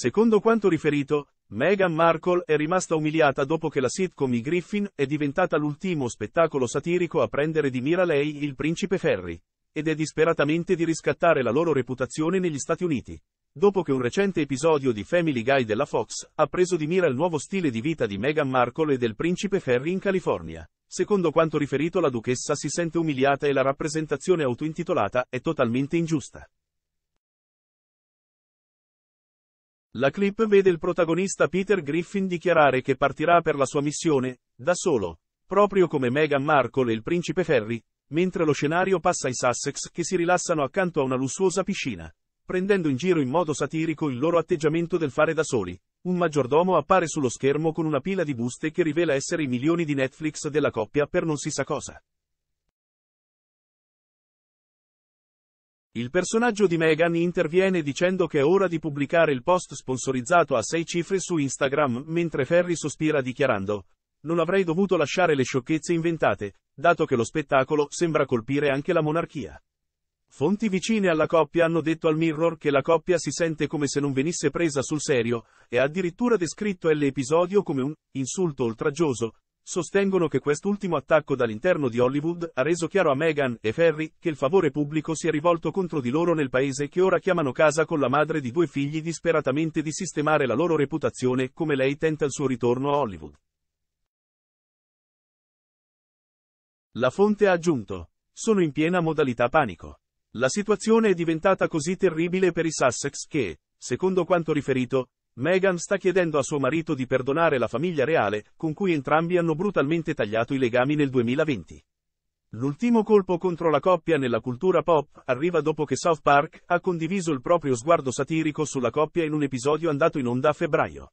Secondo quanto riferito, Meghan Markle è rimasta umiliata dopo che la sitcom I Griffin è diventata l'ultimo spettacolo satirico a prendere di mira lei il principe Ferry, ed è disperatamente di riscattare la loro reputazione negli Stati Uniti. Dopo che un recente episodio di Family Guy della Fox ha preso di mira il nuovo stile di vita di Meghan Markle e del principe Ferry in California. Secondo quanto riferito la duchessa si sente umiliata e la rappresentazione autointitolata è totalmente ingiusta. La clip vede il protagonista Peter Griffin dichiarare che partirà per la sua missione, da solo, proprio come Meghan Markle e il principe Ferry, mentre lo scenario passa ai Sussex che si rilassano accanto a una lussuosa piscina, prendendo in giro in modo satirico il loro atteggiamento del fare da soli. Un maggiordomo appare sullo schermo con una pila di buste che rivela essere i milioni di Netflix della coppia per non si sa cosa. Il personaggio di Meghan interviene dicendo che è ora di pubblicare il post sponsorizzato a sei cifre su Instagram, mentre Ferry sospira dichiarando Non avrei dovuto lasciare le sciocchezze inventate, dato che lo spettacolo sembra colpire anche la monarchia. Fonti vicine alla coppia hanno detto al Mirror che la coppia si sente come se non venisse presa sul serio, e ha addirittura descritto l'episodio come un insulto oltraggioso, sostengono che quest'ultimo attacco dall'interno di Hollywood ha reso chiaro a Meghan e Ferry che il favore pubblico si è rivolto contro di loro nel paese che ora chiamano casa con la madre di due figli disperatamente di sistemare la loro reputazione come lei tenta il suo ritorno a Hollywood. La fonte ha aggiunto. Sono in piena modalità panico. La situazione è diventata così terribile per i Sussex che, secondo quanto riferito, Meghan sta chiedendo a suo marito di perdonare la famiglia reale, con cui entrambi hanno brutalmente tagliato i legami nel 2020. L'ultimo colpo contro la coppia nella cultura pop arriva dopo che South Park ha condiviso il proprio sguardo satirico sulla coppia in un episodio andato in onda a febbraio.